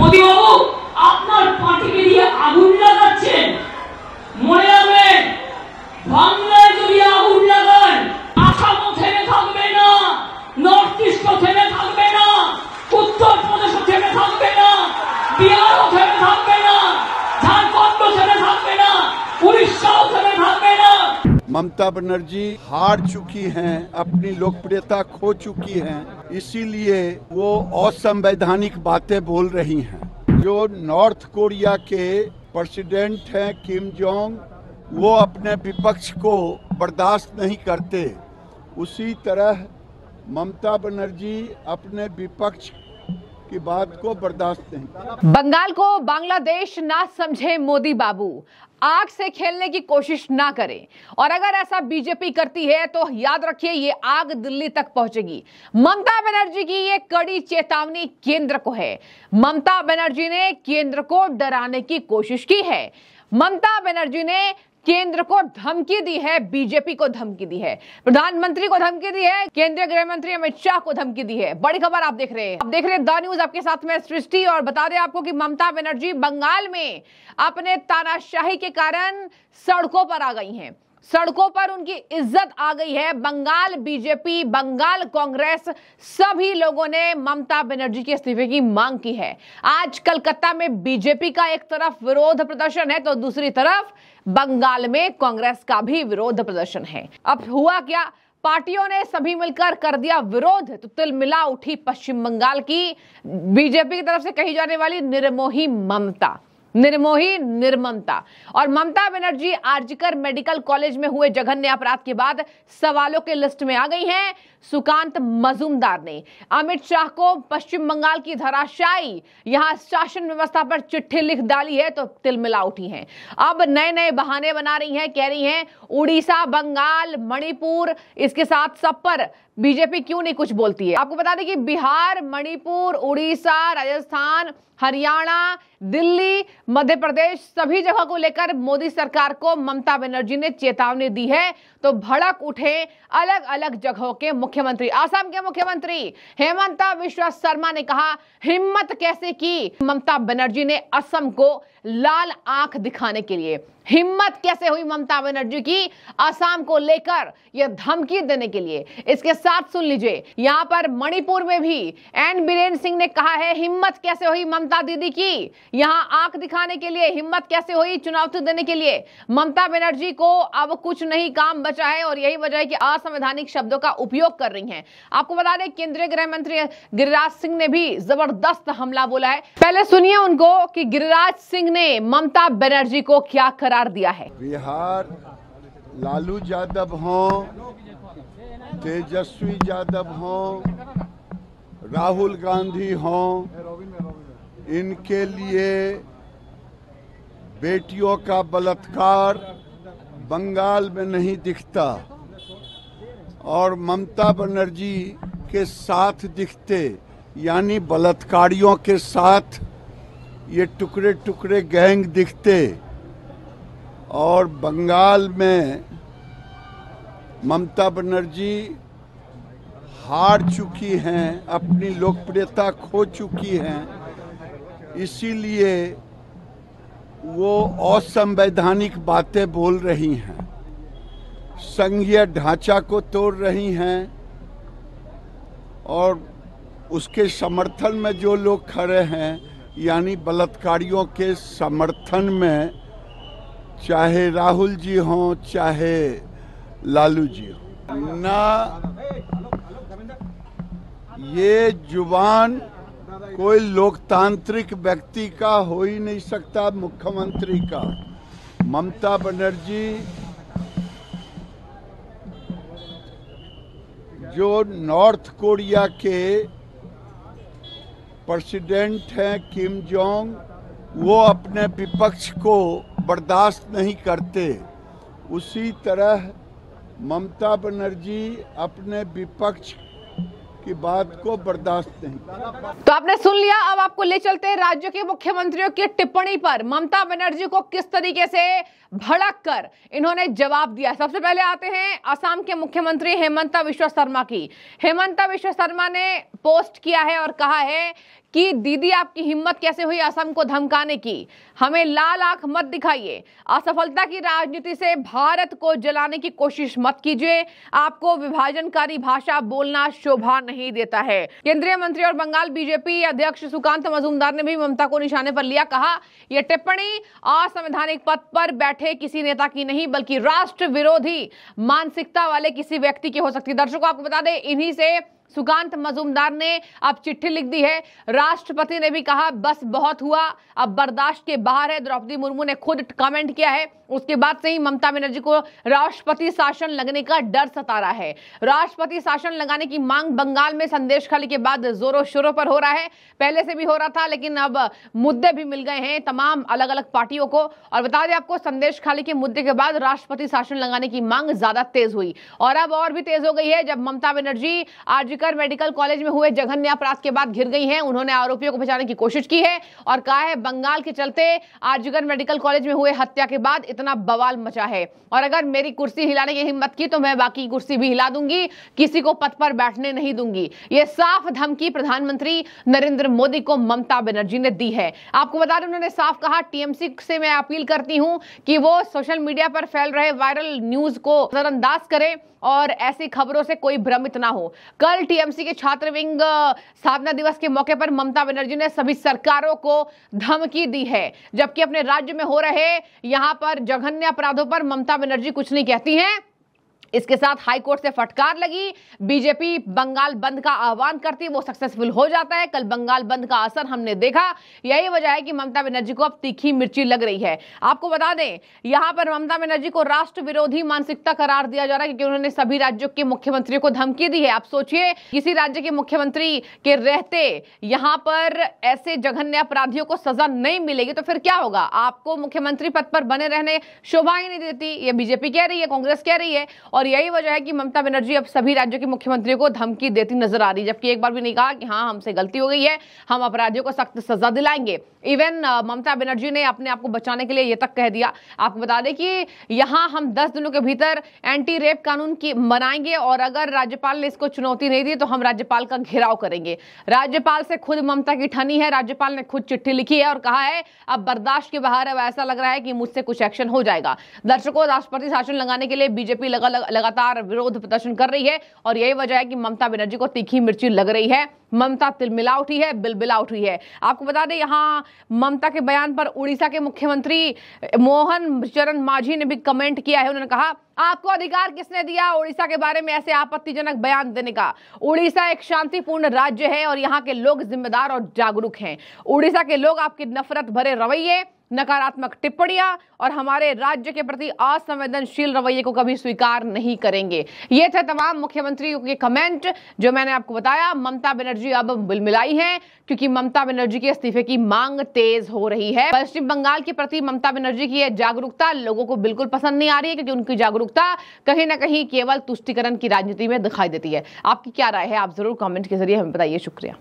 মোদী আপনার পার্টিকে দিয়ে আগুন মনে রাখবেন বাংলায় যদি আগুন লাগান আসামও থেমে থাকবে না নর্থ ইস্টও থেমে থাকবে না উত্তর প্রদেশও থেমে থাকবে না বিহারও থেমে থাকবে না ঝাড়খণ্ডও থেমে থাকবে না উড়িষ্যাও থেমে থাকবে না ममता बनर्जी हार चुकी हैं अपनी लोकप्रियता खो चुकी हैं इसीलिए वो असंवैधानिक बातें बोल रही हैं जो नॉर्थ कोरिया के प्रेसिडेंट हैं किम जोंग वो अपने विपक्ष को बर्दाश्त नहीं करते उसी तरह ममता बनर्जी अपने विपक्ष की बात को बर्दाश्त नहीं बंगाल को बांग्लादेश ना समझे मोदी बाबू आग से खेलने की कोशिश ना करें और अगर ऐसा बीजेपी करती है तो याद रखिए ये आग दिल्ली तक पहुंचेगी ममता बनर्जी की ये कड़ी चेतावनी केंद्र को है ममता बनर्जी ने केंद्र को डराने की कोशिश की है ममता बनर्जी ने केंद्र को धमकी दी है बीजेपी को धमकी दी है प्रधानमंत्री को धमकी दी है केंद्रीय गृह मंत्री अमित शाह को धमकी दी है बड़ी खबर आप देख रहे हैं आप देख रहे हैं द न्यूज आपके साथ में सृष्टि और बता दें आपको कि ममता बनर्जी बंगाल में अपने तानाशाही के कारण सड़कों पर आ गई हैं सड़कों पर उनकी इज्जत आ गई है बंगाल बीजेपी बंगाल कांग्रेस सभी लोगों ने ममता बनर्जी के इस्तीफे की मांग की है आज कलकत्ता में बीजेपी का एक तरफ विरोध प्रदर्शन है तो दूसरी तरफ बंगाल में कांग्रेस का भी विरोध प्रदर्शन है अब हुआ क्या पार्टियों ने सभी मिलकर कर दिया विरोध तो तिल मिला उठी पश्चिम बंगाल की बीजेपी की तरफ से कही जाने वाली निर्मोही ममता निर्मोही निर्ममता और ममता बनर्जी आर्जिकर मेडिकल कॉलेज में हुए जघन्य अपराध के बाद सवालों के लिस्ट में आ गई हैं सुकांत मजूमदार ने अमित शाह को पश्चिम बंगाल की धराशायी यहां शासन व्यवस्था पर चिट्ठी लिख डाली है तो तिलमिला उठी हैं अब नए नए बहाने बना रही हैं कह रही हैं उड़ीसा बंगाल मणिपुर इसके साथ सब पर बीजेपी क्यों नहीं कुछ बोलती है आपको बता दें कि बिहार मणिपुर उड़ीसा राजस्थान हरियाणा दिल्ली मध्य प्रदेश सभी जगह को लेकर मोदी सरकार को ममता बनर्जी ने चेतावनी दी है तो भड़क उठे अलग अलग जगहों के मुख्यमंत्री असम के मुख्यमंत्री हेमंता विश्व शर्मा ने कहा हिम्मत कैसे की ममता बनर्जी ने असम को लाल आंख दिखाने के लिए हिम्मत कैसे हुई ममता बनर्जी की असम को लेकर यह धमकी देने के लिए इसके साथ सुन लीजिए यहां पर मणिपुर में भी एन बीरेन सिंह ने कहा है हिम्मत कैसे हुई ममता दीदी की यहां आंख दिखाने के लिए हिम्मत कैसे हुई चुनौती देने के लिए ममता बनर्जी को अब कुछ नहीं काम बचा है और यही वजह है कि असंवैधानिक शब्दों का उपयोग कर रही है आपको बता दें केंद्रीय गृह मंत्री गिरिराज सिंह ने भी जबरदस्त हमला बोला है पहले सुनिए उनको कि गिरिराज सिंह ने ममता बनर्जी को क्या करा करार दिया है बिहार लालू यादव हो तेजस्वी यादव हो राहुल गांधी हो इनके लिए बेटियों का बलात्कार बंगाल में नहीं दिखता और ममता बनर्जी के साथ दिखते यानी बलात्कारियों के साथ ये टुकड़े टुकड़े गैंग दिखते और बंगाल में ममता बनर्जी हार चुकी हैं अपनी लोकप्रियता खो चुकी हैं इसीलिए वो असंवैधानिक बातें बोल रही हैं संघीय ढांचा को तोड़ रही हैं और उसके समर्थन में जो लोग खड़े हैं यानी बलात्कारियों के समर्थन में चाहे राहुल जी हों चाहे लालू जी हों ना ये जुबान कोई लोकतांत्रिक व्यक्ति का हो ही नहीं सकता मुख्यमंत्री का ममता बनर्जी जो नॉर्थ कोरिया के प्रेसिडेंट हैं किम जोंग वो अपने विपक्ष को बर्दाश्त नहीं करते उसी तरह ममता बनर्जी अपने विपक्ष की बात को बर्दाश्त नहीं तो आपने सुन लिया अब आपको ले चलते हैं राज्य के मुख्यमंत्रियों की टिप्पणी पर ममता बनर्जी को किस तरीके से भड़क कर इन्होंने जवाब दिया सबसे पहले आते हैं असम के मुख्यमंत्री हेमंता विश्व शर्मा की हेमंता विश्व शर्मा ने पोस्ट किया है और कहा है कि दीदी आपकी हिम्मत कैसे हुई असम को धमकाने की हमें लाल आंख मत दिखाइए असफलता की राजनीति से भारत को जलाने की कोशिश मत कीजिए आपको विभाजनकारी भाषा बोलना शोभा नहीं देता है केंद्रीय मंत्री और बंगाल बीजेपी अध्यक्ष सुकांत मजूमदार ने भी ममता को निशाने पर लिया कहा यह टिप्पणी असंवैधानिक पद पर बैठे किसी नेता की नहीं बल्कि राष्ट्र विरोधी मानसिकता वाले किसी व्यक्ति की हो सकती दर्शकों आपको बता दें इन्हीं से सुकांत मजूमदार ने अब चिट्ठी लिख दी है राष्ट्रपति ने भी कहा बस बहुत हुआ अब बर्दाश्त के बाहर है द्रौपदी मुर्मू ने खुद कमेंट किया है उसके बाद से ही ममता बनर्जी को राष्ट्रपति शासन लगने का डर सता रहा है राष्ट्रपति शासन लगाने की मांग बंगाल में संदेश खाली के बाद जोरों शोरों पर हो रहा है पहले से भी हो रहा था लेकिन अब मुद्दे भी मिल गए हैं तमाम अलग अलग पार्टियों को और बता दें आपको संदेश खाली के मुद्दे के बाद राष्ट्रपति शासन लगाने की मांग ज्यादा तेज हुई और अब और भी तेज हो गई है जब ममता बनर्जी आज जिकर मेडिकल कॉलेज में हुए जघन्य अपराध के बाद घिर गई हैं उन्होंने आरोपियों को बचाने की कोशिश की है और कहा है बंगाल के चलते आजगर मेडिकल कॉलेज में हुए हत्या के बाद इतना बवाल मचा है और अगर मेरी कुर्सी हिलाने की हिम्मत की तो मैं बाकी कुर्सी भी हिला दूंगी किसी को पथ पर बैठने नहीं दूंगी ये साफ धमकी प्रधानमंत्री नरेंद्र मोदी को ममता बनर्जी ने दी है आपको बता दें उन्होंने साफ कहा टीएमसी से मैं अपील करती हूँ कि वो सोशल मीडिया पर फैल रहे वायरल न्यूज को नजरअंदाज करें और ऐसी खबरों से कोई भ्रमित ना हो कल टीएमसी के छात्र विंग स्थापना दिवस के मौके पर ममता बनर्जी ने सभी सरकारों को धमकी दी है जबकि अपने राज्य में हो रहे यहां पर जघन्य अपराधों पर ममता बनर्जी कुछ नहीं कहती हैं इसके साथ हाईकोर्ट से फटकार लगी बीजेपी बंगाल बंद का आह्वान करती वो सक्सेसफुल हो जाता है कल बंगाल बंद का असर हमने देखा यही वजह है कि ममता बनर्जी को अब तीखी मिर्ची लग रही है आपको बता दें यहां पर ममता बनर्जी को राष्ट्र विरोधी मानसिकता करार दिया जा रहा है क्योंकि उन्होंने सभी राज्यों के मुख्यमंत्रियों को धमकी दी है आप सोचिए किसी राज्य के मुख्यमंत्री के रहते यहां पर ऐसे जघन्य अपराधियों को सजा नहीं मिलेगी तो फिर क्या होगा आपको मुख्यमंत्री पद पर बने रहने शोभा ही नहीं देती ये बीजेपी कह रही है कांग्रेस कह रही है और और यही वजह है कि ममता बनर्जी अब सभी राज्यों के मुख्यमंत्रियों को धमकी देती नजर आ रही जबकि एक बार भी नहीं कहा कि हाँ हमसे गलती हो गई है हम अपराधियों को सख्त सजा दिलाएंगे इवन ममता बनर्जी ने अपने आप को बचाने के लिए ये तक कह दिया आपको बता दें कि यहाँ हम दस दिनों के भीतर एंटी रेप कानून की मनाएंगे और अगर राज्यपाल ने इसको चुनौती नहीं दी तो हम राज्यपाल का घेराव करेंगे राज्यपाल से खुद ममता की ठनी है राज्यपाल ने खुद चिट्ठी लिखी है और कहा है अब बर्दाश्त के बाहर अब ऐसा लग रहा है कि मुझसे कुछ एक्शन हो जाएगा दर्शकों राष्ट्रपति शासन लगाने के लिए बीजेपी लगा लगातार विरोध प्रदर्शन कर रही है और यही वजह है कि ममता बनर्जी को तीखी मिर्ची लग रही है ममता तिलमिला उठी है बिलबिला उठी है आपको बता दें यहाँ ममता के बयान पर उड़ीसा के मुख्यमंत्री मोहन चरण माझी ने भी कमेंट किया है उन्होंने कहा आपको अधिकार किसने दिया उड़ीसा के बारे में ऐसे आपत्तिजनक बयान देने का उड़ीसा एक शांतिपूर्ण राज्य है और यहाँ के लोग जिम्मेदार और जागरूक हैं उड़ीसा के लोग आपकी नफरत भरे रवैये नकारात्मक टिप्पणियां और हमारे राज्य के प्रति असंवेदनशील रवैये को कभी स्वीकार नहीं करेंगे ये थे तमाम मुख्यमंत्रियों के कमेंट जो मैंने आपको बताया ममता बनर्जी अब बिलमिलाई हैं क्योंकि ममता बनर्जी के इस्तीफे की मांग तेज हो रही है पश्चिम बंगाल के प्रति ममता बनर्जी की यह जागरूकता लोगों को बिल्कुल पसंद नहीं आ रही है क्योंकि उनकी जागरूकता कहीं ना कहीं केवल तुष्टिकरण की राजनीति में दिखाई देती है आपकी क्या राय है आप जरूर कॉमेंट के जरिए हमें बताइए शुक्रिया